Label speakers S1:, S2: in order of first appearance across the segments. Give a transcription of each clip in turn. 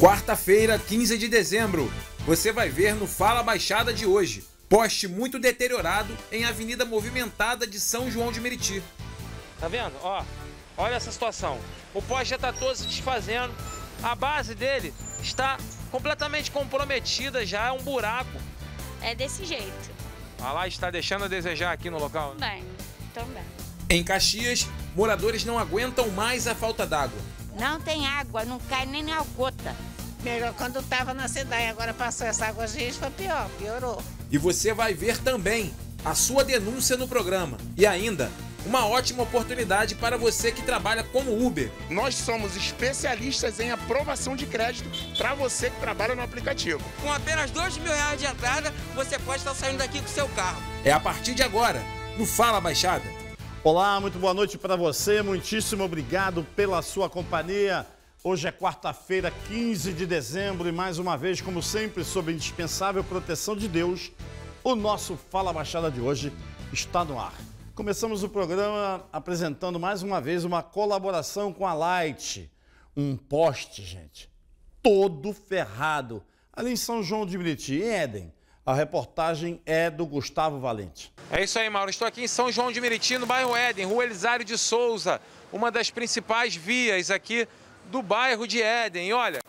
S1: Quarta-feira, 15 de dezembro, você vai ver no Fala Baixada de hoje. Poste muito deteriorado em Avenida Movimentada de São João de Meriti. Tá vendo? Ó, olha essa situação. O poste já está todo se desfazendo. A base dele está completamente comprometida, já
S2: é um buraco. É desse jeito.
S1: A lá está deixando a desejar aqui no local?
S2: Bem, também.
S1: Em Caxias, moradores não aguentam mais a falta d'água.
S3: Não tem água, não cai nem na gota. Melhor quando estava na cidade, agora passou essa água gente, foi pior, piorou.
S1: E você vai ver também a sua denúncia no programa.
S4: E ainda, uma ótima oportunidade para você que trabalha como Uber. Nós somos especialistas em aprovação de crédito para você que trabalha no aplicativo. Com apenas dois mil reais de entrada, você pode estar saindo daqui com seu carro. É a partir de agora, no Fala
S5: Baixada. Olá, muito boa noite para você. Muitíssimo obrigado pela sua companhia. Hoje é quarta-feira, 15 de dezembro, e mais uma vez, como sempre, sob a indispensável proteção de Deus, o nosso Fala Baixada de hoje está no ar. Começamos o programa apresentando mais uma vez uma colaboração com a Light. Um poste, gente, todo ferrado, ali em São João de Meriti, em Éden. A reportagem é do Gustavo Valente.
S1: É isso aí, Mauro. Estou aqui em São João de Meriti, no bairro Éden, rua Elisário de Souza, uma das principais vias aqui do bairro de Éden. E olha,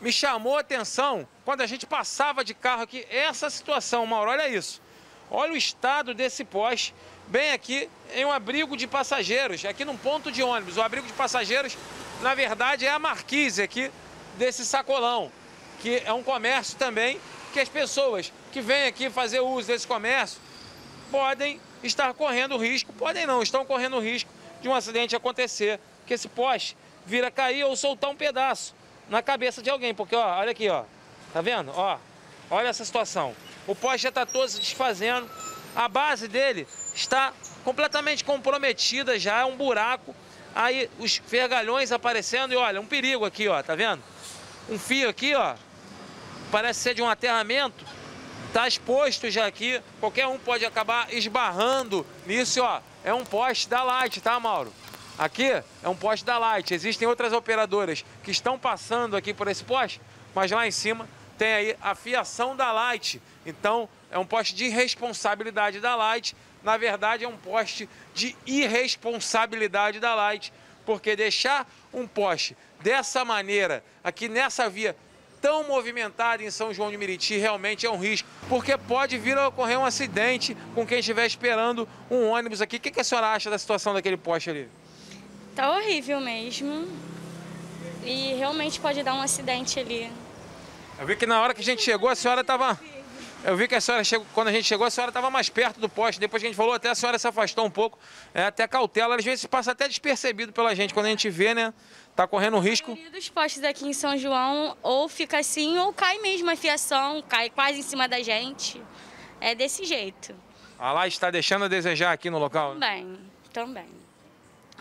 S1: me chamou a atenção quando a gente passava de carro aqui essa situação, Mauro. Olha isso. Olha o estado desse poste, bem aqui em um abrigo de passageiros, aqui num ponto de ônibus. O abrigo de passageiros, na verdade, é a marquise aqui desse sacolão, que é um comércio também que as pessoas que vêm aqui fazer uso desse comércio podem estar correndo risco, podem não, estão correndo risco de um acidente acontecer, que esse poste vira cair ou soltar um pedaço na cabeça de alguém, porque ó, olha aqui, ó, tá vendo? Ó, olha essa situação. O poste já está todo se desfazendo, a base dele está completamente comprometida já, é um buraco, aí os vergalhões aparecendo e olha, um perigo aqui, ó, tá vendo? Um fio aqui, ó, parece ser de um aterramento, está exposto já aqui, qualquer um pode acabar esbarrando nisso, ó, é um poste da Light, tá, Mauro? Aqui é um poste da Light, existem outras operadoras que estão passando aqui por esse poste, mas lá em cima tem aí a fiação da Light, então é um poste de responsabilidade da Light, na verdade é um poste de irresponsabilidade da Light, porque deixar um poste dessa maneira aqui nessa via tão movimentada em São João de Meriti realmente é um risco, porque pode vir a ocorrer um acidente com quem estiver esperando um ônibus aqui. O que, a senhora acha da situação daquele poste ali?
S2: Tá horrível mesmo. E realmente pode dar um acidente ali.
S1: Eu vi que na hora que a gente chegou, a senhora estava... Eu vi que a senhora chegou, quando a gente chegou, a senhora estava mais perto do poste. Depois que a gente falou, até a senhora se afastou um pouco, é, até cautela. Às vezes passa até despercebido pela gente. Quando a gente vê, né? tá correndo risco.
S2: Dos postes aqui em São João, ou fica assim, ou cai mesmo a fiação, cai quase em cima da gente. É desse jeito.
S1: A lá está deixando a desejar aqui no local?
S2: Também, também.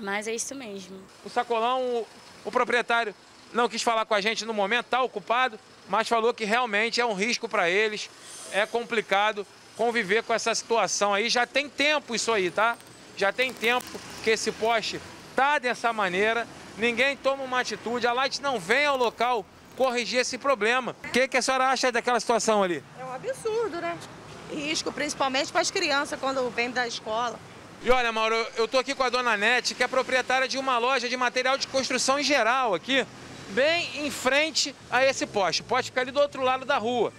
S2: Mas é isso mesmo. O sacolão, o, o
S1: proprietário não quis falar com a gente no momento, está ocupado, mas falou que realmente é um risco para eles, é complicado conviver com essa situação aí. Já tem tempo isso aí, tá? Já tem tempo que esse poste tá dessa maneira ninguém toma uma atitude, a Light não vem ao local corrigir esse problema. O que, que a senhora acha daquela situação ali?
S3: É um absurdo, né? Risco, principalmente para as crianças quando vêm da escola.
S1: E olha, Mauro, eu estou aqui com a dona Nete, que é proprietária de uma loja de material de construção em geral aqui, bem em frente a esse poste. Pode poste ali do outro lado da rua.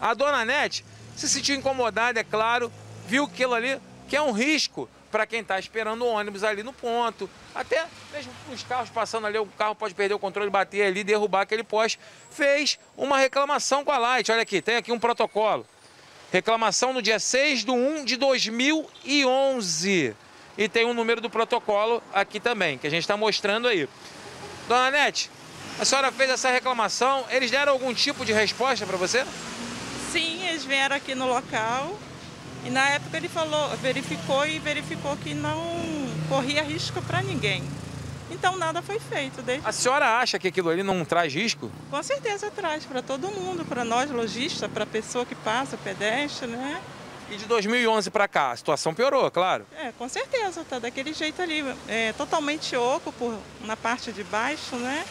S1: A dona Nete se sentiu incomodada, é claro, viu aquilo ali que é um risco para quem está esperando o ônibus ali no ponto. Até mesmo os carros passando ali, o carro pode perder o controle, bater ali, derrubar aquele poste. Fez uma reclamação com a Light. Olha aqui, tem aqui um protocolo. Reclamação no dia 6 de 1 de 2011. E tem o um número do protocolo aqui também, que a gente está mostrando aí. Dona Anete, a senhora fez essa reclamação, eles deram algum tipo de resposta para você?
S3: Sim, eles vieram aqui no local, e na época ele falou, verificou e verificou que não corria risco para ninguém. Então nada foi feito. Desde... A senhora acha que
S1: aquilo ali não traz risco?
S3: Com certeza traz, para todo mundo, para nós lojistas, para a pessoa que passa, pedestre, né?
S1: E de 2011 para cá, a situação piorou, claro.
S3: É, com certeza, tá daquele jeito ali, é, totalmente oco por, na parte de baixo, né?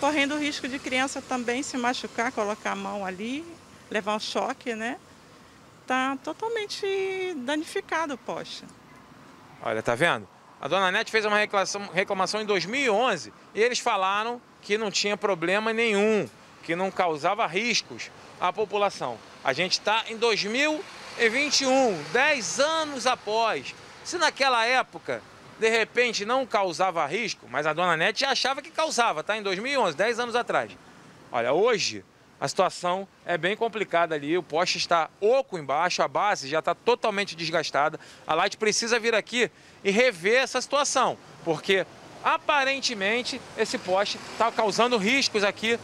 S3: Correndo o risco de criança também se machucar, colocar a mão ali, levar um choque, né? está totalmente danificado o poste.
S1: Olha, tá vendo? A dona Nete fez uma reclamação, reclamação em 2011 e eles falaram que não tinha problema nenhum, que não causava riscos à população. A gente está em 2021, 10 anos após. Se naquela época, de repente, não causava risco, mas a dona Nete achava que causava, tá? Em 2011, 10 anos atrás. Olha, hoje a situação é bem complicada ali. O poste está oco embaixo, a base já está totalmente desgastada. A Light precisa vir aqui e rever essa situação, porque aparentemente esse poste está causando riscos aqui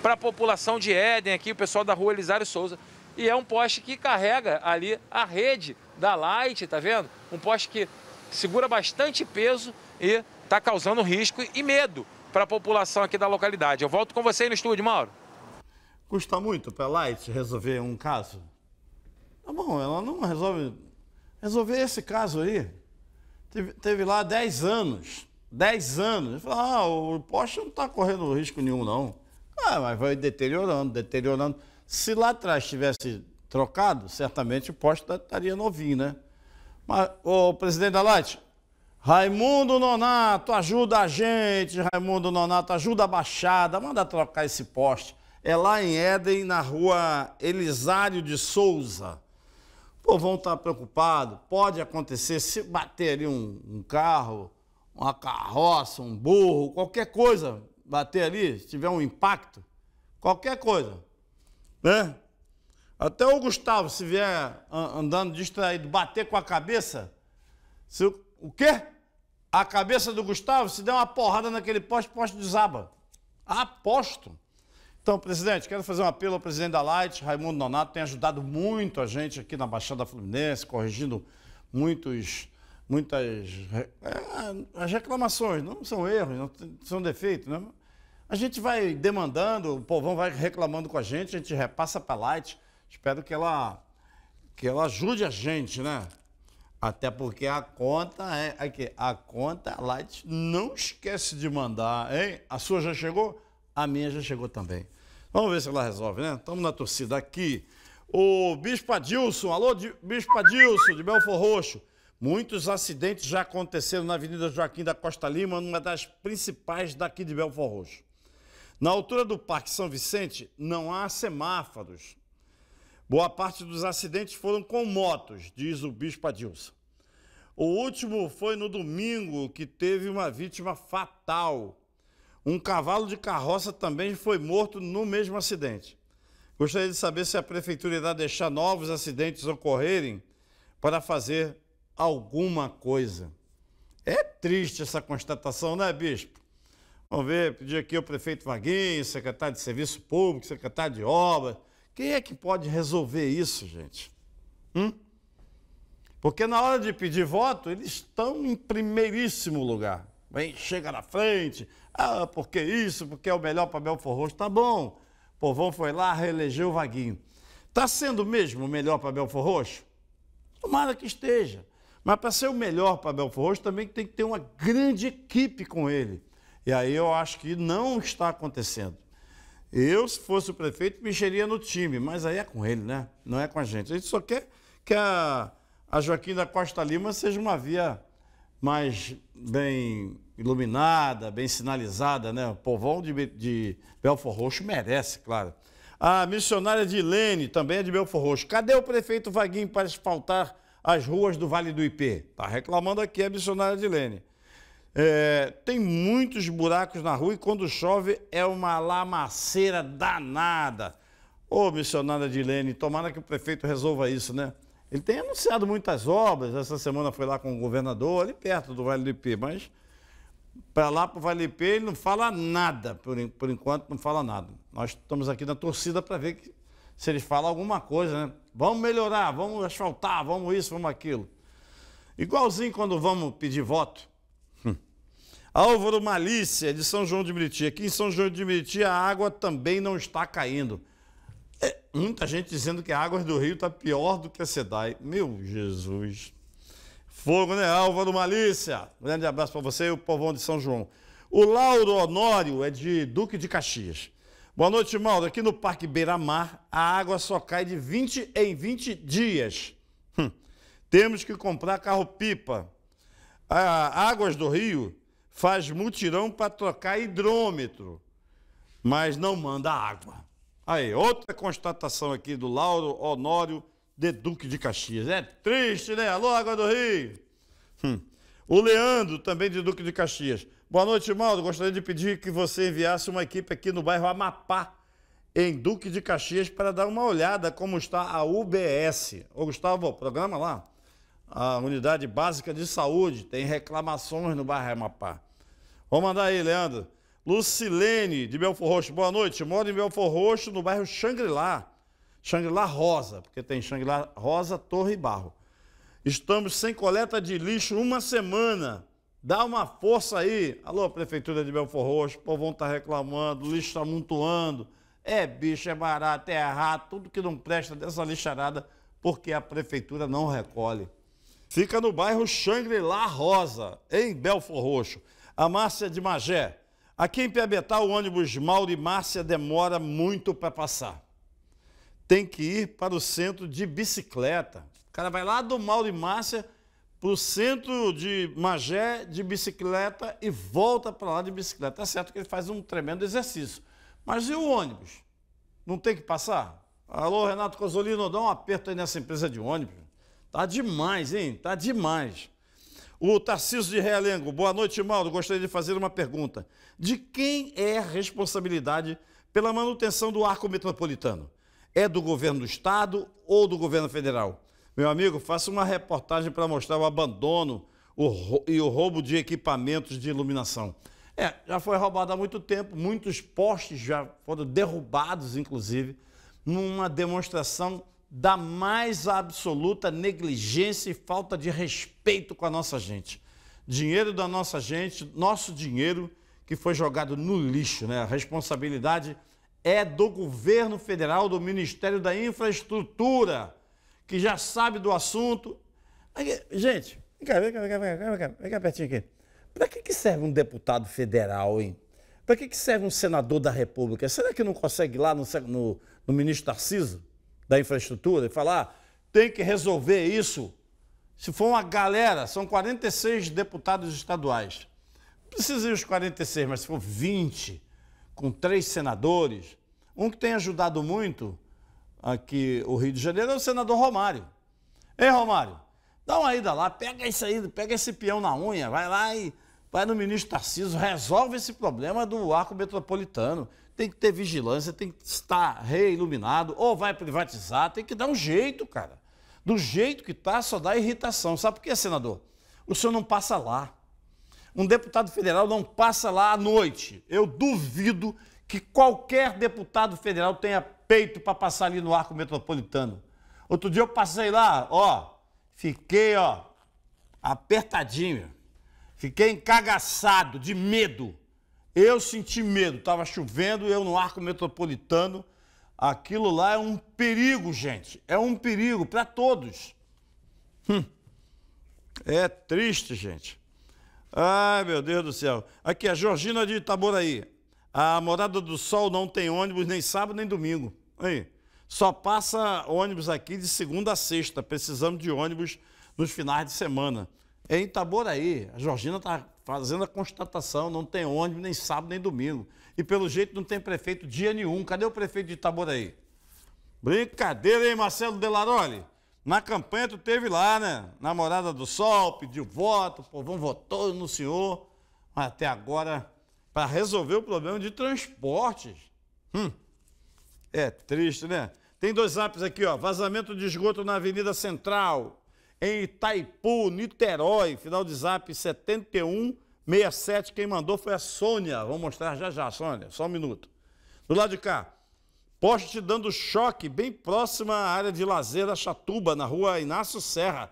S1: para a população de Éden, aqui, o pessoal da rua Elisário Souza. E é um poste que carrega ali a rede da Light, tá vendo? Um poste que segura bastante peso e está causando risco e medo para a população aqui da localidade. Eu volto com você aí no estúdio, Mauro.
S5: Custa muito para a Light resolver um caso? Tá bom, ela não resolve. Resolver esse caso aí. Teve, teve lá 10 anos. 10 anos. E falei, ah, o poste não está correndo risco nenhum, não. Ah, mas vai deteriorando, deteriorando. Se lá atrás tivesse trocado, certamente o poste tá, estaria novinho, né? Mas, ô, presidente da Light, Raimundo Nonato, ajuda a gente, Raimundo Nonato, ajuda a Baixada, manda trocar esse poste é lá em Éden, na rua Elisário de Souza. O vão está preocupado. pode acontecer, se bater ali um, um carro, uma carroça, um burro, qualquer coisa, bater ali, se tiver um impacto, qualquer coisa, né? Até o Gustavo, se vier andando distraído, bater com a cabeça, se o, quê? A cabeça do Gustavo, se der uma porrada naquele poste, o poste desaba. Aposto. Então, presidente, quero fazer um apelo ao presidente da Light, Raimundo Nonato, tem ajudado muito a gente aqui na Baixada Fluminense, corrigindo muitos, muitas é, as reclamações, não são erros, não são defeitos, né? A gente vai demandando, o povão vai reclamando com a gente, a gente repassa para a Light. Espero que ela, que ela ajude a gente, né? Até porque a conta é aqui, é a conta Light não esquece de mandar, hein? A sua já chegou? A minha já chegou também. Vamos ver se ela resolve, né? Estamos na torcida aqui. O Bispo Adilson, alô, de... Bispo Adilson, de Belfor Roxo. Muitos acidentes já aconteceram na Avenida Joaquim da Costa Lima, numa das principais daqui de Belfor Roxo. Na altura do Parque São Vicente, não há semáforos. Boa parte dos acidentes foram com motos, diz o Bispo Adilson. O último foi no domingo, que teve uma vítima fatal um cavalo de carroça também foi morto no mesmo acidente. Gostaria de saber se a prefeitura irá deixar novos acidentes ocorrerem para fazer alguma coisa. É triste essa constatação, né, bispo? Vamos ver, pedir aqui o prefeito Vaguinho, secretário de Serviço Público, secretário de Obras. Quem é que pode resolver isso, gente? Hum? Porque na hora de pedir voto, eles estão em primeiríssimo lugar. Vem, chega na frente, ah, porque isso, porque é o melhor para Belfor Roxo. Tá bom. O povão foi lá, reelegeu o Vaguinho. Está sendo mesmo o melhor para Belfor Roxo? Tomara que esteja. Mas para ser o melhor para Belfor Roxo, também tem que ter uma grande equipe com ele. E aí eu acho que não está acontecendo. Eu, se fosse o prefeito, mexeria no time, mas aí é com ele, né? Não é com a gente. A gente só quer que a, a Joaquim da Costa Lima seja uma via mais bem iluminada, bem sinalizada, né? O povão de, de Belfort Roxo merece, claro. A missionária de Lene, também é de Belfort Roxo. Cadê o prefeito Vaguinho para asfaltar as ruas do Vale do Ipê? Está reclamando aqui a missionária de Lene. É, tem muitos buracos na rua e quando chove é uma lamaceira danada. Ô, missionária de Lene, tomara que o prefeito resolva isso, né? Ele tem anunciado muitas obras, essa semana foi lá com o governador, ali perto do Vale do Ipê, mas para lá para o Vale ele não fala nada, por, por enquanto não fala nada. Nós estamos aqui na torcida para ver que, se ele fala alguma coisa, né? Vamos melhorar, vamos asfaltar, vamos isso, vamos aquilo. Igualzinho quando vamos pedir voto. Hum. Álvaro Malícia, de São João de Meriti. Aqui em São João de Meriti a água também não está caindo. É, muita gente dizendo que a água do rio está pior do que a SEDAI. Meu Jesus. Fogo, né? Álvaro Malícia. Um grande abraço para você e o povão de São João. O Lauro Honório é de Duque de Caxias. Boa noite, Mauro. Aqui no Parque Beira Mar, a água só cai de 20 em 20 dias. Hum. Temos que comprar carro-pipa. Águas do Rio faz mutirão para trocar hidrômetro, mas não manda água. Aí, outra constatação aqui do Lauro Honório de Duque de Caxias. É triste, né? Alô, Água do Rio! Hum. O Leandro, também de Duque de Caxias. Boa noite, Maldo. Gostaria de pedir que você enviasse uma equipe aqui no bairro Amapá, em Duque de Caxias, para dar uma olhada como está a UBS. Ô, Gustavo, programa lá. A Unidade Básica de Saúde tem reclamações no bairro Amapá. Vou mandar aí, Leandro. Lucilene, de Belfor Roxo. Boa noite. Moro em Belfor Roxo, no bairro Xangri-Lá. Xangri-Lá Rosa, porque tem Xangri-Lá Rosa, Torre e Barro. Estamos sem coleta de lixo uma semana. Dá uma força aí. Alô, Prefeitura de Belfor Roxo, o povão está reclamando, o lixo está amontoando. É bicho, é barato, é errado, tudo que não presta dessa lixarada, porque a Prefeitura não recolhe. Fica no bairro Xangri-Lá Rosa, em Belfor Roxo. A Márcia de Magé. Aqui em Piabetá, o ônibus Mauro e Márcia demora muito para passar tem que ir para o centro de bicicleta. O cara vai lá do Mauro e Márcia para o centro de Magé de bicicleta e volta para lá de bicicleta. É certo que ele faz um tremendo exercício. Mas e o ônibus? Não tem que passar? Alô, Renato Cosolino, dá um aperto aí nessa empresa de ônibus. Tá demais, hein? Tá demais. O Tarcísio de Realengo, boa noite, Mauro. Gostaria de fazer uma pergunta. De quem é a responsabilidade pela manutenção do arco metropolitano? é do governo do Estado ou do governo federal? Meu amigo, faça uma reportagem para mostrar o abandono e o roubo de equipamentos de iluminação. É, já foi roubado há muito tempo, muitos postes já foram derrubados, inclusive, numa demonstração da mais absoluta negligência e falta de respeito com a nossa gente. Dinheiro da nossa gente, nosso dinheiro que foi jogado no lixo, né? A responsabilidade é do governo federal, do Ministério da Infraestrutura, que já sabe do assunto. Aqui, gente, vem cá, vem cá, vem cá, vem cá, vem cá, vem cá pertinho aqui. Para que, que serve um deputado federal, hein? Para que, que serve um senador da República? Será que não consegue ir lá no, no, no ministro Tarciso da Infraestrutura e falar ah, tem que resolver isso? Se for uma galera, são 46 deputados estaduais. Precisa ir os 46, mas se for 20, com três senadores. Um que tem ajudado muito aqui o Rio de Janeiro é o senador Romário. Ei, Romário, dá uma ida lá, pega isso aí, pega esse peão na unha, vai lá e vai no ministro Tarciso, resolve esse problema do arco metropolitano. Tem que ter vigilância, tem que estar reiluminado, ou vai privatizar, tem que dar um jeito, cara. Do jeito que está só dá irritação. Sabe por quê, senador? O senhor não passa lá um deputado federal não passa lá à noite. Eu duvido que qualquer deputado federal tenha peito para passar ali no arco metropolitano. Outro dia eu passei lá, ó, fiquei, ó, apertadinho. Fiquei encagaçado de medo. Eu senti medo, estava chovendo, eu no arco metropolitano. Aquilo lá é um perigo, gente. É um perigo para todos. Hum. É triste, gente. Ai, meu Deus do céu. Aqui, a é Georgina de Itaboraí. A Morada do Sol não tem ônibus nem sábado nem domingo. Aí. Só passa ônibus aqui de segunda a sexta. Precisamos de ônibus nos finais de semana. É em Itaboraí. A Georgina está fazendo a constatação. Não tem ônibus nem sábado nem domingo. E pelo jeito não tem prefeito dia nenhum. Cadê o prefeito de Itaboraí? Brincadeira, hein, Marcelo Delaroli? Na campanha tu teve lá, né? Namorada do Sol, pediu voto, o povão votou no senhor. Mas até agora, para resolver o problema de transportes. Hum, é triste, né? Tem dois zaps aqui, ó. Vazamento de esgoto na Avenida Central, em Itaipu, Niterói. Final de zap 7167. Quem mandou foi a Sônia. Vou mostrar já já, Sônia. Só um minuto. Do lado de cá, Poste dando choque bem próxima à área de lazer da Chatuba, na rua Inácio Serra.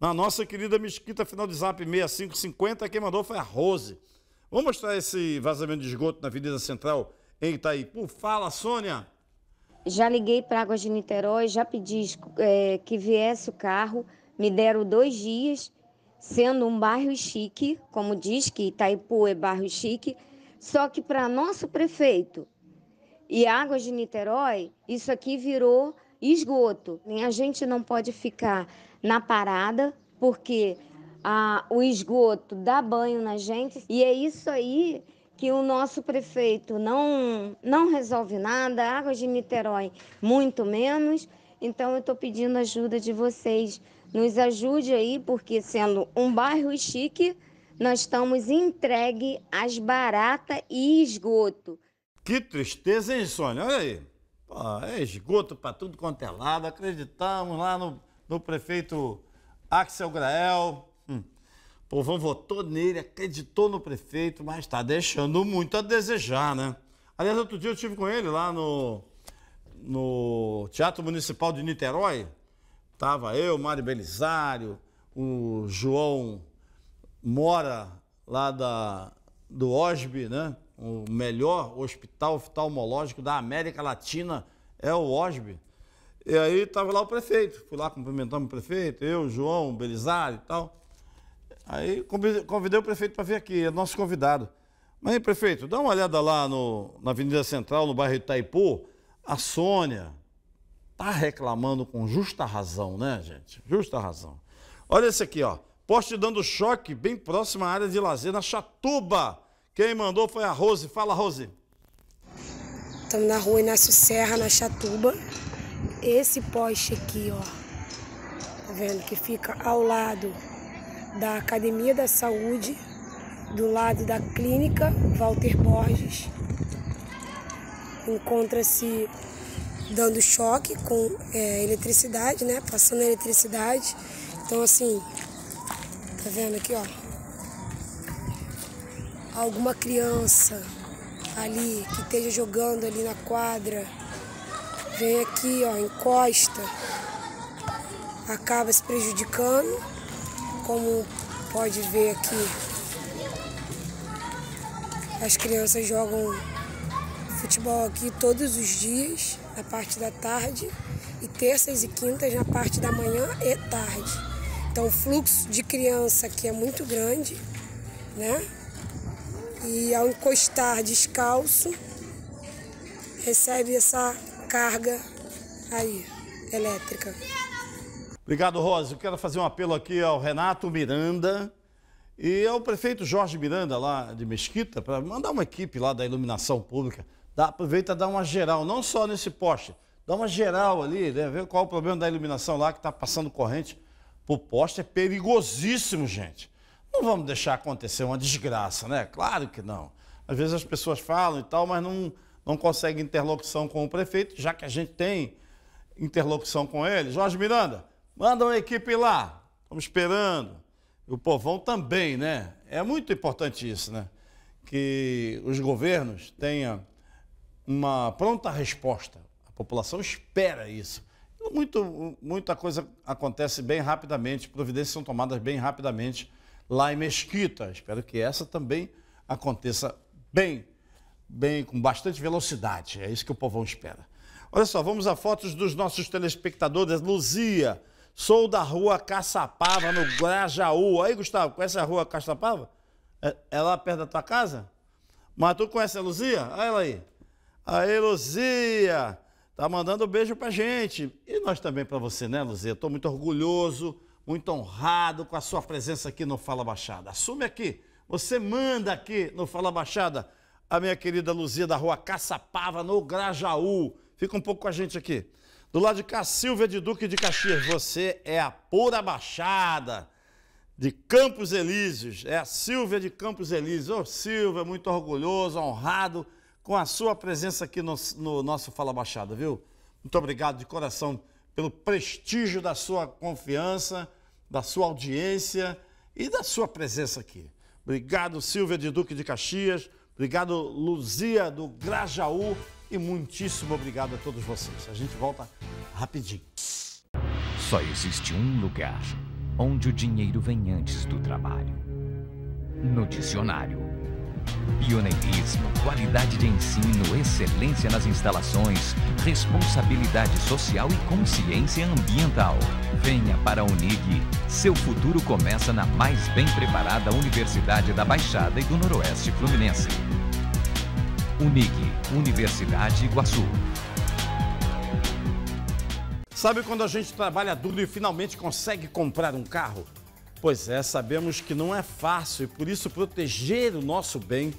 S5: Na nossa querida mesquita, final de zap 6550, quem mandou foi a Rose. Vamos mostrar esse vazamento de esgoto na Avenida Central em Itaipu. Fala, Sônia!
S6: Já liguei para Águas de Niterói, já pedi é, que viesse o carro, me deram dois dias, sendo um bairro chique, como diz que Itaipu é bairro chique, só que para nosso prefeito e Águas de Niterói, isso aqui virou esgoto. A gente não pode ficar na parada, porque ah, o esgoto dá banho na gente, e é isso aí que o nosso prefeito não, não resolve nada, Águas de Niterói muito menos. Então eu estou pedindo ajuda de vocês. Nos ajude aí, porque sendo um bairro chique, nós estamos entregue às barata e esgoto.
S5: Que tristeza, hein, Sônia? Olha aí. Pô, é esgoto para tudo quanto é lado. Acreditamos lá no, no prefeito Axel Grael. Hum. O povão votou nele, acreditou no prefeito, mas está deixando muito a desejar, né? Aliás, outro dia eu estive com ele lá no, no Teatro Municipal de Niterói. Tava eu, Mário Belisário, o João Mora, lá da, do OSB, né? o melhor hospital oftalmológico da América Latina é o OSB. E aí estava lá o prefeito, fui lá cumprimentando o prefeito, eu, João, Belisário e tal. Aí convidei o prefeito para vir aqui, é nosso convidado. Mas, prefeito, dá uma olhada lá no, na Avenida Central, no bairro Itaipu, a Sônia tá reclamando com justa razão, né, gente? Justa razão. Olha esse aqui, ó. Poste dando choque bem próximo à área de lazer na Chatuba. Quem mandou foi a Rose. Fala, Rose.
S6: Estamos na rua Inácio Serra, na Chatuba. Esse poste aqui, ó. Tá vendo? Que fica ao lado da Academia da Saúde, do lado da Clínica Walter Borges. Encontra-se dando choque com é, eletricidade, né? Passando eletricidade. Então, assim, tá vendo aqui, ó? alguma criança ali que esteja jogando ali na quadra, vem aqui, ó, encosta, acaba se prejudicando, como pode ver aqui. As crianças jogam futebol aqui todos os dias, na parte da tarde, e terças e quintas na parte da manhã e tarde. Então o fluxo de criança aqui é muito grande, né? e ao encostar descalço, recebe essa carga aí, elétrica.
S5: Obrigado, Rose. Eu quero fazer um apelo aqui ao Renato Miranda e ao prefeito Jorge Miranda, lá de Mesquita, para mandar uma equipe lá da iluminação pública. Dá, aproveita e dá uma geral, não só nesse poste, dá uma geral ali, né? Ver qual é o problema da iluminação lá que está passando corrente. O poste é perigosíssimo, gente. Não vamos deixar acontecer uma desgraça, né? Claro que não. Às vezes as pessoas falam e tal, mas não, não conseguem interlocução com o prefeito, já que a gente tem interlocução com ele. Jorge Miranda, manda uma equipe lá. Estamos esperando. O povão também, né? É muito importante isso, né? Que os governos tenham uma pronta resposta. A população espera isso. Muito, muita coisa acontece bem rapidamente, providências são tomadas bem rapidamente lá em Mesquita. Espero que essa também aconteça bem, bem com bastante velocidade. É isso que o povão espera. Olha só, vamos a fotos dos nossos telespectadores. Luzia, sou da rua Caçapava, no Grajaú. Aí, Gustavo, conhece a rua Caçapava? É, é lá perto da tua casa? Mas tu conhece a Luzia? Olha ela aí. Aí, Luzia, tá mandando um beijo pra gente. E nós também pra você, né, Luzia? Estou muito orgulhoso muito honrado com a sua presença aqui no Fala Baixada. Assume aqui, você manda aqui no Fala Baixada a minha querida Luzia da rua Caçapava, no Grajaú. Fica um pouco com a gente aqui. Do lado de cá, Silvia de Duque de Caxias, você é a pura Baixada de Campos Elíseos. É a Silvia de Campos Elíseos. Ô, oh, Silvia, muito orgulhoso, honrado com a sua presença aqui no, no nosso Fala Baixada, viu? Muito obrigado de coração pelo prestígio da sua confiança, da sua audiência e da sua presença aqui. Obrigado, Silvia de Duque de Caxias. Obrigado, Luzia do Grajaú. E muitíssimo obrigado a todos vocês. A gente volta rapidinho.
S2: Só existe um lugar onde o dinheiro vem antes do trabalho. No dicionário. Pioneirismo, qualidade de ensino, excelência nas instalações, responsabilidade social e consciência ambiental. Venha para a Unig. Seu futuro começa na mais bem preparada Universidade da Baixada e do Noroeste Fluminense. Unig, Universidade Iguaçu. Sabe
S5: quando a gente trabalha duro e finalmente consegue comprar um carro? Pois é, sabemos que não é fácil e por isso proteger o nosso bem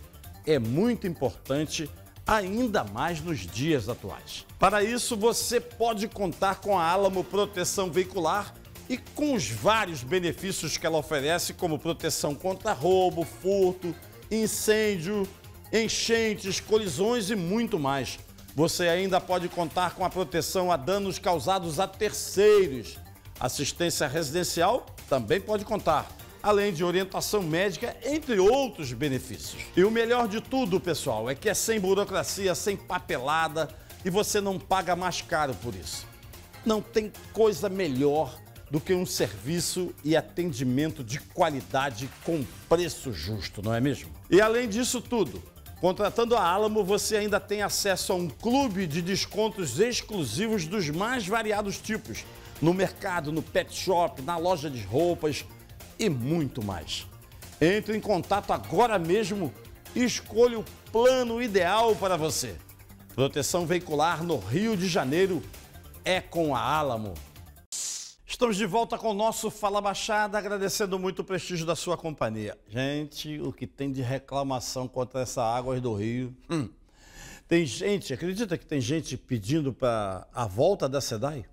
S5: é muito importante, ainda mais nos dias atuais. Para isso, você pode contar com a Alamo Proteção Veicular e com os vários benefícios que ela oferece, como proteção contra roubo, furto, incêndio, enchentes, colisões e muito mais. Você ainda pode contar com a proteção a danos causados a terceiros, assistência residencial também pode contar, além de orientação médica, entre outros benefícios. E o melhor de tudo, pessoal, é que é sem burocracia, sem papelada e você não paga mais caro por isso. Não tem coisa melhor do que um serviço e atendimento de qualidade com preço justo, não é mesmo? E além disso tudo, contratando a Alamo, você ainda tem acesso a um clube de descontos exclusivos dos mais variados tipos no mercado, no pet shop, na loja de roupas e muito mais. Entre em contato agora mesmo e escolha o plano ideal para você. Proteção veicular no Rio de Janeiro é com a Alamo. Estamos de volta com o nosso Fala Baixada, agradecendo muito o prestígio da sua companhia. Gente, o que tem de reclamação contra essa água do Rio? Hum. Tem gente, acredita que tem gente pedindo para a volta da SEDAI?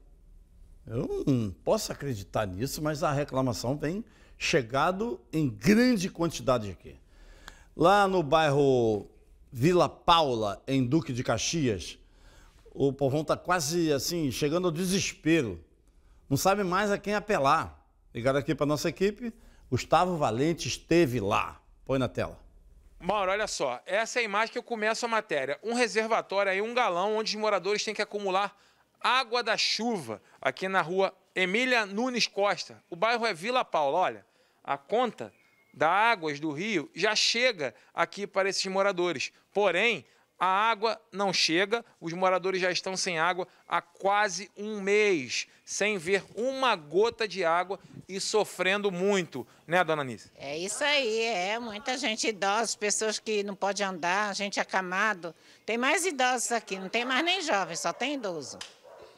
S5: Eu não posso acreditar nisso, mas a reclamação tem chegado em grande quantidade aqui. Lá no bairro Vila Paula, em Duque de Caxias, o povão está quase assim, chegando ao desespero. Não sabe mais a quem apelar. Ligaram aqui para nossa equipe. Gustavo Valente esteve lá. Põe na tela.
S1: Mauro, olha só. Essa é a imagem que eu começo a matéria. Um reservatório aí, um galão, onde os moradores têm que acumular Água da Chuva, aqui na rua Emília Nunes Costa. O bairro é Vila Paula. Olha, a conta da águas do rio já chega aqui para esses moradores. Porém, a água não chega, os moradores já estão sem água há quase um mês, sem ver uma gota de água e sofrendo muito, né, dona Nice?
S3: É isso aí, é muita gente idosa, pessoas que não pode andar, gente acamado. Tem mais idosos aqui, não tem mais nem jovens. só tem idoso.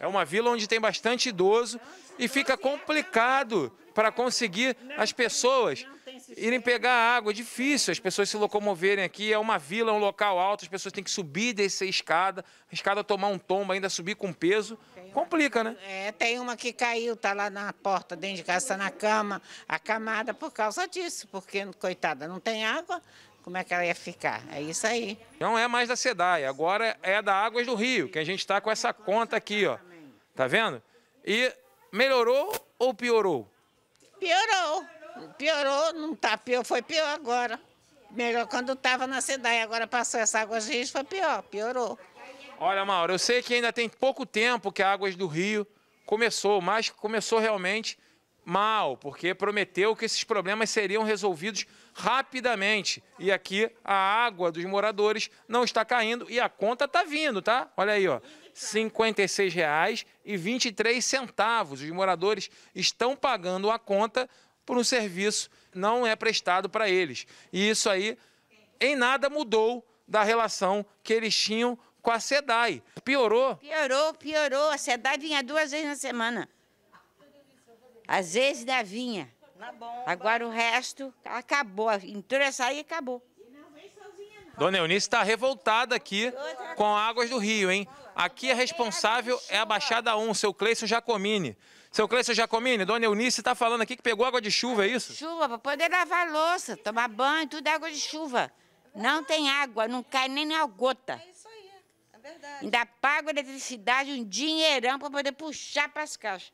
S1: É uma vila onde tem bastante idoso e fica complicado para conseguir as pessoas irem pegar água. É difícil as pessoas se locomoverem aqui. É uma vila, é um local alto, as pessoas têm que subir, descer a escada, a escada tomar um tombo, ainda subir com peso. Complica, né?
S3: É, tem uma que caiu, tá lá na porta, dentro de casa, tá na cama, acamada por causa disso, porque, coitada, não tem água, como é que ela ia ficar? É isso aí.
S1: Não é mais da SEDAI, agora é da Águas do Rio, que a gente está com essa conta aqui, ó. Tá vendo? E melhorou ou piorou?
S3: Piorou. Piorou, não tá pior, foi pior agora. Melhor quando estava na cidade, agora passou essa água de rio foi pior, piorou.
S1: Olha, Mauro, eu sei que ainda tem pouco tempo que a Águas do Rio começou, mas começou realmente mal, porque prometeu que esses problemas seriam resolvidos rapidamente. E aqui a água dos moradores não está caindo e a conta está vindo, tá? Olha aí, ó. R$ 56,23. Os moradores estão pagando a conta por um serviço não é prestado para eles. E isso aí em nada mudou da relação que eles
S3: tinham com a SEDAI. Piorou? Piorou, piorou. A SEDAI vinha duas vezes na semana. Às vezes da né, vinha. Tá tá Agora o resto acabou. Entrou essa aí e acabou. Dona Eunice está revoltada aqui
S1: com Águas do Rio, hein? Aqui é responsável é a Baixada 1, seu Cleison Jacomini. Seu Cleison Jacomini, dona Eunice está falando aqui que pegou água de chuva, é isso?
S3: Chuva, para poder lavar louça, tomar banho, tudo é água de chuva. Não tem água, não cai nem uma gota. É isso aí, é verdade. Ainda paga eletricidade, um dinheirão para poder puxar para as caixas.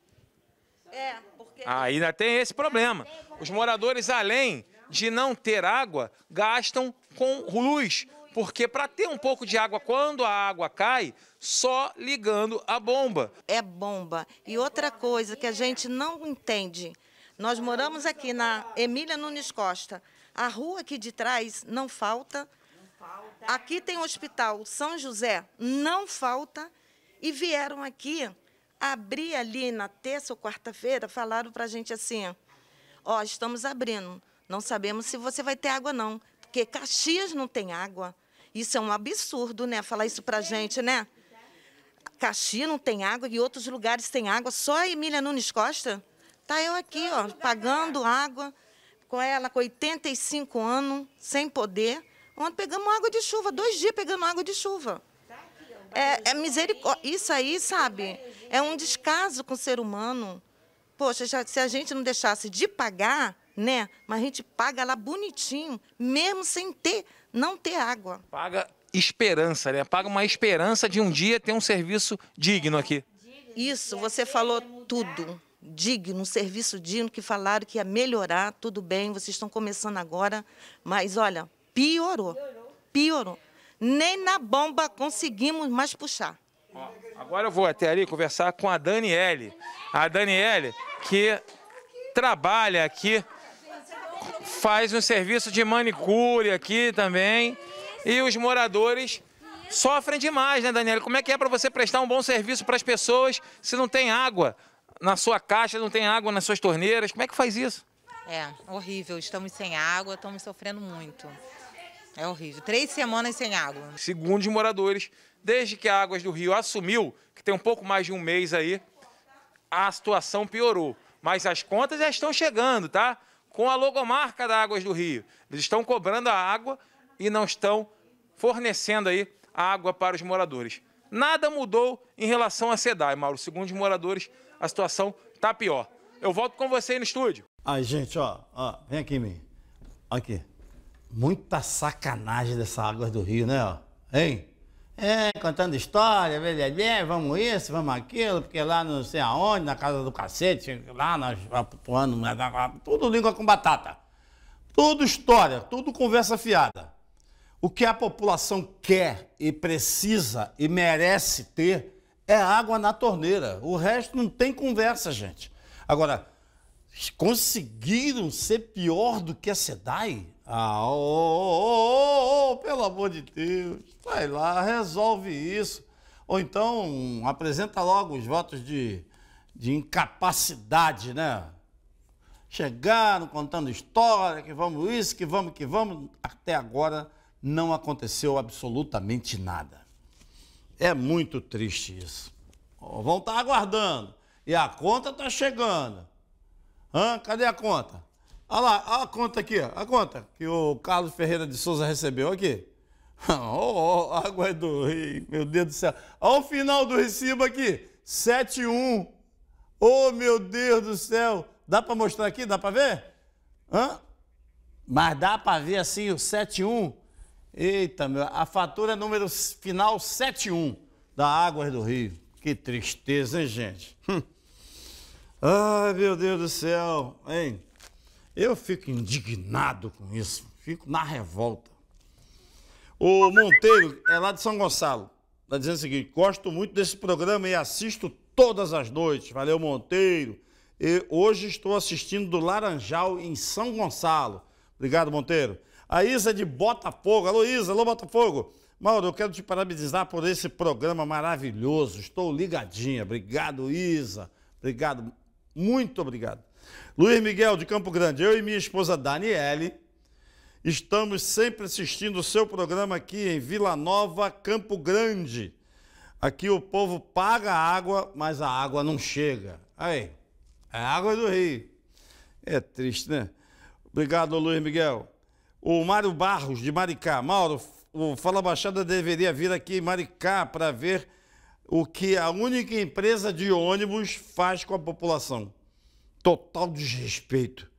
S1: É, porque... Ah, ainda tem esse problema. Os moradores, além de não ter água, gastam com luz. Porque para ter um pouco de água, quando a água cai, só ligando a bomba.
S3: É bomba. E outra coisa que a gente não entende. Nós moramos aqui na Emília Nunes Costa. A rua aqui de trás não falta. Aqui tem o Hospital São José, não falta. E vieram aqui abrir ali na terça ou quarta-feira, falaram para a gente assim, ó, estamos abrindo, não sabemos se você vai ter água não, porque Caxias não tem água. Isso é um absurdo, né? Falar isso pra gente, né? Caxi não tem água e outros lugares têm água. Só a Emília Nunes Costa tá eu aqui, ó, pagando água com ela com 85 anos, sem poder. Ontem pegamos água de chuva, dois dias pegando água de chuva. Tá é, é misericórdia. Isso aí, sabe? É um descaso com o ser humano. Poxa, já, se a gente não deixasse de pagar, né? Mas a gente paga lá bonitinho, mesmo sem ter não ter água. Paga
S1: esperança, né? Paga uma esperança de um dia ter um serviço digno aqui.
S3: Isso, você falou tudo. Digno, um serviço digno que falaram que ia melhorar, tudo bem, vocês estão começando agora, mas olha, piorou. Piorou. Nem na bomba conseguimos mais puxar. Ó,
S1: agora eu vou até ali conversar com a Daniele. A Daniele que trabalha aqui faz um serviço de manicure aqui também. E os moradores sofrem demais, né, Daniela? Como é que é para você prestar um bom serviço para as pessoas se não tem água na sua caixa, não tem água nas suas torneiras? Como é que faz isso?
S3: É, horrível. Estamos sem água, estamos sofrendo muito. É horrível. Três semanas sem água.
S1: Segundo os moradores, desde que a Águas do Rio assumiu, que tem um pouco mais de um mês aí, a situação piorou. Mas as contas já estão chegando, tá? com a logomarca da Águas do Rio. Eles estão cobrando a água e não estão fornecendo aí a água para os moradores. Nada mudou em relação à SEDAI, Mauro. Segundo os moradores, a situação está pior. Eu volto com você aí no estúdio.
S5: Ai, gente, ó, ó vem aqui, mim. Aqui. Muita sacanagem dessa água do Rio, né? Ó. Hein? é, contando história, blê, vamos isso, vamos aquilo, porque lá não sei aonde, na casa do cacete, lá nós atuando, né, tudo língua com batata. Tudo história, tudo conversa fiada. O que a população quer e precisa e merece ter é água na torneira. O resto não tem conversa, gente. Agora, conseguiram ser pior do que a SEDAI? Ah, oh, oh, oh, pelo amor de Deus, vai lá, resolve isso. Ou então apresenta logo os votos de, de incapacidade, né? Chegaram contando história, que vamos isso, que vamos, que vamos. Até agora não aconteceu absolutamente nada. É muito triste isso. Vão estar tá aguardando. E a conta está chegando. Hã? Cadê a conta? Olha lá, olha a conta aqui, ó, a conta que o Carlos Ferreira de Souza recebeu aqui. oh, oh, água é do rei, meu Deus do céu. Olha o final do recibo aqui, 7-1. Oh, meu Deus do céu. Dá para mostrar aqui? Dá para ver? Hã? Mas dá para ver assim o 7-1? Eita, meu, a fatura é número final 7-1 da Águas do Rio. Que tristeza, hein, gente? Hum. Ai, meu Deus do céu, hein? Eu fico indignado com isso, fico na revolta. O Monteiro é lá de São Gonçalo. Está dizendo o seguinte: gosto muito desse programa e assisto todas as noites. Valeu, Monteiro. E hoje estou assistindo do Laranjal, em São Gonçalo. Obrigado, Monteiro. A Isa de Botafogo. Alô, Isa. Alô, Botafogo. Mauro, eu quero te parabenizar por esse programa maravilhoso. Estou ligadinha. Obrigado, Isa. Obrigado. Muito obrigado. Luiz Miguel de Campo Grande, eu e minha esposa Daniele estamos sempre assistindo o seu programa aqui em Vila Nova, Campo Grande. Aqui o povo paga água, mas a água não chega. Aí, é água do rio. É triste, né? Obrigado, Luiz Miguel. O Mário Barros, de Maricá. Mauro, o Fala Baixada deveria vir aqui em Maricá para ver o que a única empresa de ônibus faz com a população total desrespeito,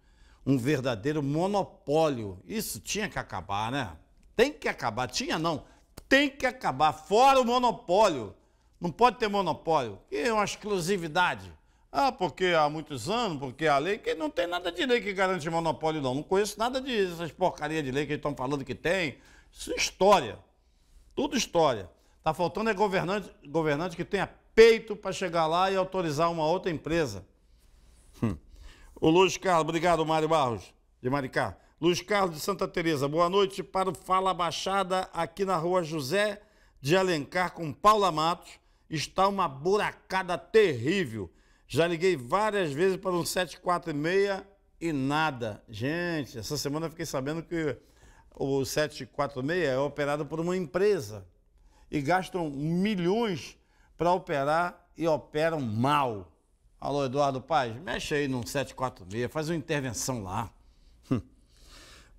S5: um verdadeiro monopólio. Isso tinha que acabar, né? Tem que acabar. Tinha não, tem que acabar. Fora o monopólio. Não pode ter monopólio. é uma exclusividade. Ah, porque há muitos anos, porque a lei, que não tem nada de lei que garante monopólio, não. Não conheço nada dessas porcarias de lei que eles estão falando que tem. Isso é história. Tudo história. Tá faltando é governante, governante que tenha peito para chegar lá e autorizar uma outra empresa. O Luiz Carlos, obrigado, Mário Barros, de Maricá. Luiz Carlos de Santa Teresa, boa noite para o Fala Baixada, aqui na rua José de Alencar com Paula Matos. Está uma buracada terrível. Já liguei várias vezes para um 746 e nada. Gente, essa semana eu fiquei sabendo que o 746 é operado por uma empresa e gastam milhões para operar e operam mal. Alô, Eduardo Paz, mexe aí no 746, faz uma intervenção lá. Hum.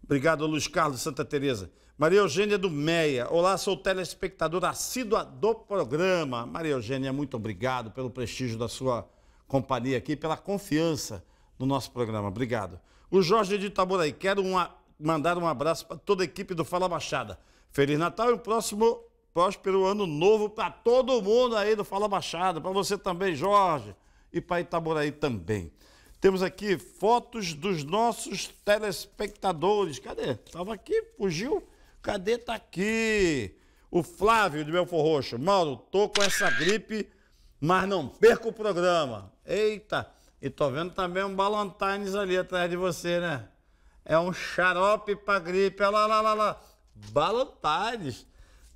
S5: Obrigado, Luiz Carlos Santa Teresa. Maria Eugênia do Meia. Olá, sou telespectador assídua do programa. Maria Eugênia, muito obrigado pelo prestígio da sua companhia aqui, pela confiança no nosso programa. Obrigado. O Jorge de Itaboraí, quero uma, mandar um abraço para toda a equipe do Fala Baixada. Feliz Natal e um próximo próspero ano novo para todo mundo aí do Fala Baixada, para você também, Jorge e para Itaboraí também. Temos aqui fotos dos nossos telespectadores. Cadê? Estava aqui, fugiu. Cadê? Está aqui. O Flávio de Belfor Roxo. Mauro, estou com essa gripe, mas não perco o programa. Eita! E tô vendo também um Ballantines ali atrás de você, né? É um xarope para gripe. Olha lá, lá, lá, lá. Ballantines.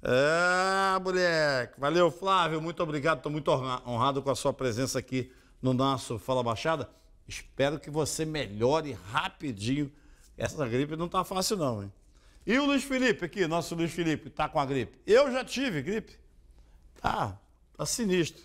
S5: Ah, moleque. Valeu, Flávio. Muito obrigado. Estou muito honrado com a sua presença aqui no nosso Fala Baixada. Espero que você melhore rapidinho. Essa gripe não tá fácil não, hein? E o Luiz Felipe aqui, nosso Luiz Felipe, tá com a gripe. Eu já tive gripe. Tá, tá sinistro.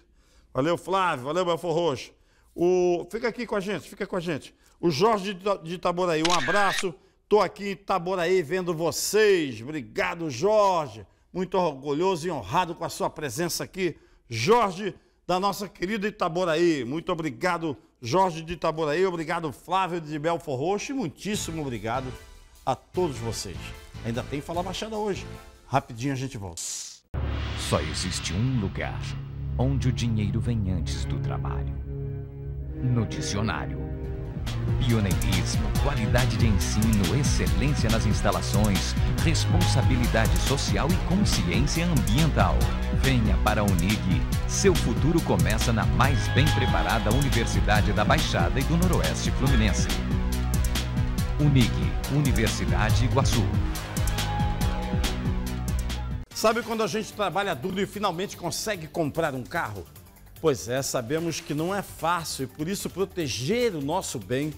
S5: Valeu, Flávio. Valeu, Belfor Roxo. O... Fica aqui com a gente, fica com a gente. O Jorge de Itaboraí, um abraço. Tô aqui em Itaboraí vendo vocês. Obrigado, Jorge. Muito orgulhoso e honrado com a sua presença aqui. Jorge da nossa querida Itaboraí. Muito obrigado, Jorge de Itaboraí, obrigado, Flávio de Belfor Roxo e muitíssimo obrigado a todos vocês. Ainda tem Fala Baixada hoje. Rapidinho a gente volta.
S2: Só existe um lugar onde o dinheiro vem antes do trabalho. No dicionário Pioneirismo, qualidade de ensino, excelência nas instalações, responsabilidade social e consciência ambiental. Venha para a Unig. Seu futuro começa na mais bem preparada Universidade da Baixada e do Noroeste Fluminense. Unig, Universidade Iguaçu.
S5: Sabe quando a gente trabalha duro e finalmente consegue comprar um carro? Pois é, sabemos que não é fácil e por isso proteger o nosso bem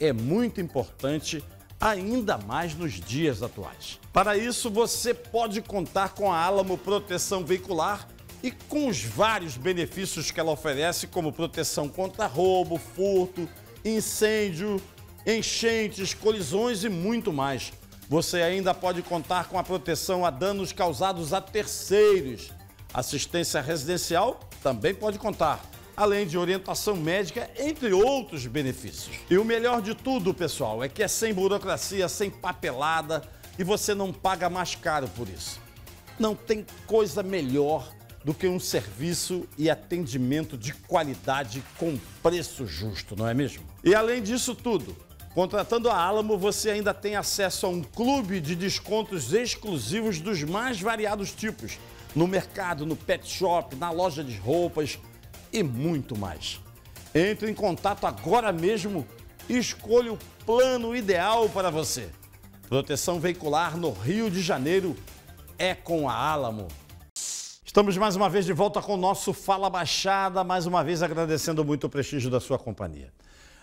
S5: é muito importante, ainda mais nos dias atuais. Para isso, você pode contar com a Alamo Proteção Veicular e com os vários benefícios que ela oferece, como proteção contra roubo, furto, incêndio, enchentes, colisões e muito mais. Você ainda pode contar com a proteção a danos causados a terceiros. Assistência residencial também pode contar além de orientação médica, entre outros benefícios. E o melhor de tudo, pessoal, é que é sem burocracia, sem papelada e você não paga mais caro por isso. Não tem coisa melhor do que um serviço e atendimento de qualidade com preço justo, não é mesmo? E além disso tudo, Contratando a Alamo, você ainda tem acesso a um clube de descontos exclusivos dos mais variados tipos. No mercado, no pet shop, na loja de roupas, e muito mais. Entre em contato agora mesmo e escolha o plano ideal para você. Proteção veicular no Rio de Janeiro é com a Alamo. Estamos mais uma vez de volta com o nosso Fala Baixada, mais uma vez agradecendo muito o prestígio da sua companhia.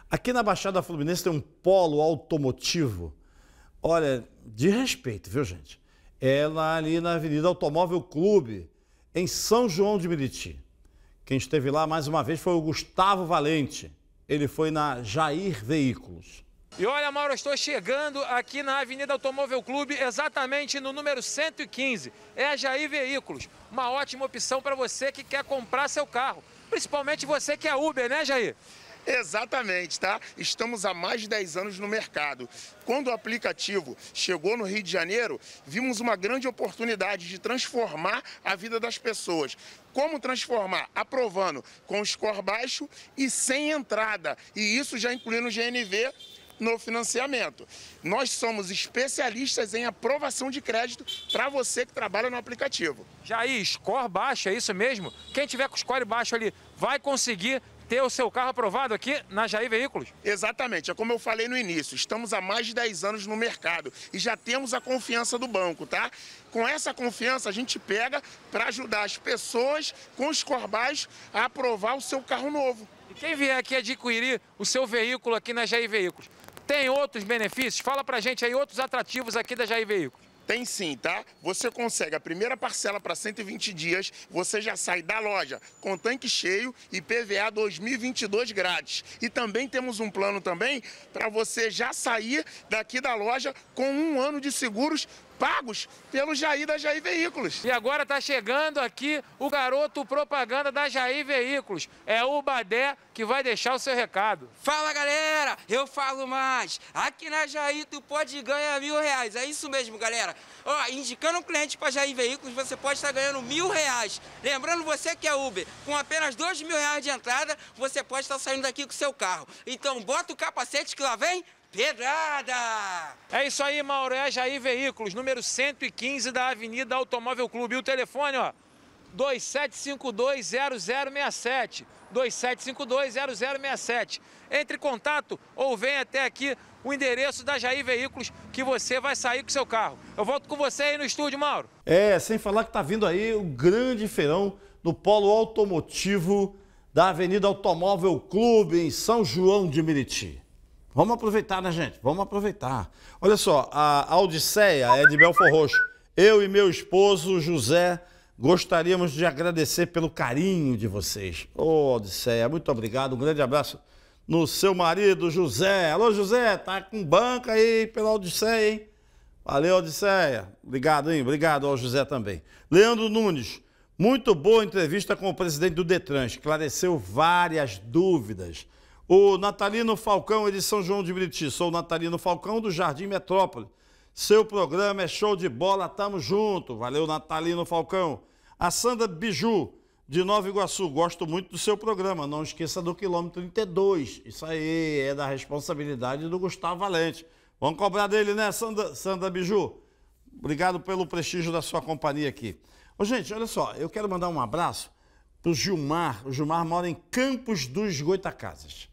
S5: Aqui na Baixada Fluminense tem um polo automotivo. Olha, de respeito, viu gente? É lá ali na Avenida Automóvel Clube, em São João de Meriti. Quem esteve lá mais uma vez foi o Gustavo Valente. Ele foi na Jair Veículos.
S1: E olha, Mauro, eu estou chegando aqui na Avenida Automóvel Clube, exatamente no número 115. É a Jair Veículos. Uma
S4: ótima opção para você que quer comprar seu carro. Principalmente você que é Uber, né, Jair? Exatamente, tá? Estamos há mais de 10 anos no mercado. Quando o aplicativo chegou no Rio de Janeiro, vimos uma grande oportunidade de transformar a vida das pessoas. Como transformar? Aprovando com score baixo e sem entrada. E isso já incluindo o GNV no financiamento. Nós somos especialistas em aprovação de crédito para você que trabalha no aplicativo. Jair, score baixo, é isso mesmo? Quem tiver com score baixo ali vai conseguir ter o seu carro aprovado aqui na Jair Veículos. Exatamente, é como eu falei no início, estamos há mais de 10 anos no mercado e já temos a confiança do banco, tá? Com essa confiança a gente pega para ajudar as pessoas com os corbais a aprovar o seu carro novo.
S1: E quem vier aqui
S4: adquirir o seu veículo aqui na Jair Veículos, tem outros benefícios? Fala pra gente aí outros atrativos aqui da Jair Veículos. Tem sim, tá? Você consegue a primeira parcela para 120 dias, você já sai da loja com tanque cheio e PVA 2022 grátis. E também temos um plano também para você já sair daqui da loja com um ano de seguros pagos pelo Jair da Jair Veículos. E agora está chegando
S1: aqui o garoto propaganda da Jair Veículos. É o Badé que vai deixar o seu recado. Fala galera, eu falo mais. Aqui na Jair tu pode ganhar mil reais. É isso mesmo, galera. Ó, indicando um cliente para Jair Veículos, você pode estar ganhando mil reais. Lembrando você que é Uber, com apenas dois mil reais de entrada, você pode estar saindo daqui com seu carro. Então bota o capacete que lá vem Pedrada! É isso aí, Mauro. É Jair Veículos, número 115 da Avenida Automóvel Clube. E o telefone, ó, 2752-0067. 2752-0067. Entre em contato ou vem até aqui o endereço da Jair Veículos que você vai sair com seu carro. Eu volto com você aí no estúdio, Mauro.
S5: É, sem falar que tá vindo aí o grande feirão do Polo Automotivo da Avenida Automóvel Clube em São João de Meriti. Vamos aproveitar, né, gente? Vamos aproveitar. Olha só, a Odisseia é de Belfor Roxo. Eu e meu esposo, José, gostaríamos de agradecer pelo carinho de vocês. Ô, oh, Odisseia, muito obrigado. Um grande abraço no seu marido, José. Alô, José, tá com banca aí pela Odisseia, hein? Valeu, Odisseia. Obrigado, hein? Obrigado ao José também. Leandro Nunes, muito boa entrevista com o presidente do Detran. Esclareceu várias dúvidas o Natalino Falcão é de São João de Briti. Sou o Natalino Falcão do Jardim Metrópole. Seu programa é show de bola, tamo junto. Valeu, Natalino Falcão. A Sandra Biju, de Nova Iguaçu. Gosto muito do seu programa. Não esqueça do quilômetro 32. Isso aí é da responsabilidade do Gustavo Valente. Vamos cobrar dele, né, Sandra, Sandra Biju? Obrigado pelo prestígio da sua companhia aqui. Ô, gente, olha só, eu quero mandar um abraço pro Gilmar. O Gilmar mora em Campos dos Goitacazes.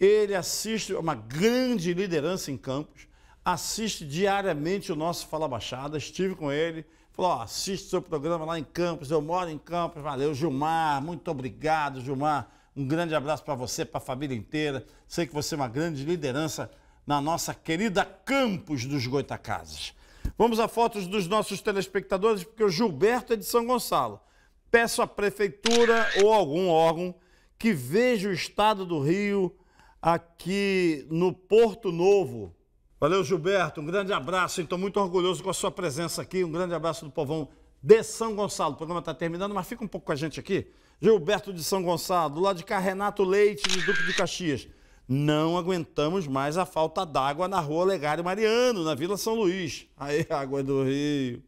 S5: Ele assiste, é uma grande liderança em Campos, assiste diariamente o nosso Fala Baixada, estive com ele, falou, ó, assiste seu programa lá em Campos, eu moro em Campos, valeu, Gilmar, muito obrigado, Gilmar, um grande abraço para você, para a família inteira, sei que você é uma grande liderança na nossa querida Campos dos Goitacazes. Vamos a fotos dos nossos telespectadores, porque o Gilberto é de São Gonçalo. Peço à prefeitura ou algum órgão que veja o estado do Rio aqui no Porto Novo. Valeu, Gilberto. Um grande abraço. Estou muito orgulhoso com a sua presença aqui. Um grande abraço do povão de São Gonçalo. O programa está terminando, mas fica um pouco com a gente aqui. Gilberto de São Gonçalo, do lado de cá, Renato Leite, de Duque de Caxias. Não aguentamos mais a falta d'água na rua Legário Mariano, na Vila São Luís. Aí, água do Rio.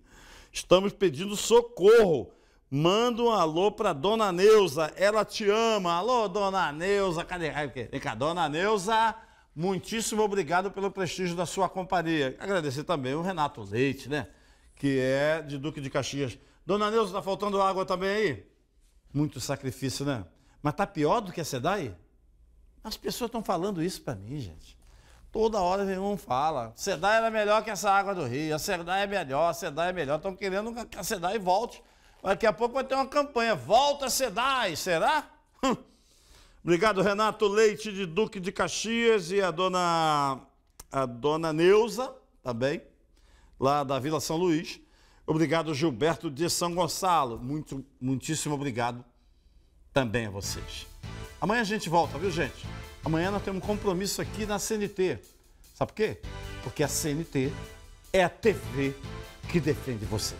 S5: Estamos pedindo socorro Manda um alô para Dona Neuza, ela te ama. Alô, Dona Neuza, cadê? Vem cá, Dona Neuza, muitíssimo obrigado pelo prestígio da sua companhia. Agradecer também o Renato Leite, né? Que é de Duque de Caxias. Dona Neuza, está faltando água também aí? Muito sacrifício, né? Mas tá pior do que a SEDAI? As pessoas estão falando isso para mim, gente. Toda hora vem um fala, SEDAI era melhor que essa água do Rio, a SEDAI é melhor, a SEDAI é melhor. Estão querendo que a SEDAI volte Daqui a pouco vai ter uma campanha. Volta Sedai, será? Hum. Obrigado, Renato Leite de Duque de Caxias e a dona, a dona Neuza também, lá da Vila São Luís. Obrigado, Gilberto de São Gonçalo. Muito, muitíssimo obrigado também a vocês. Amanhã a gente volta, viu, gente? Amanhã nós temos um compromisso aqui na CNT. Sabe por quê? Porque a CNT é a TV que defende você.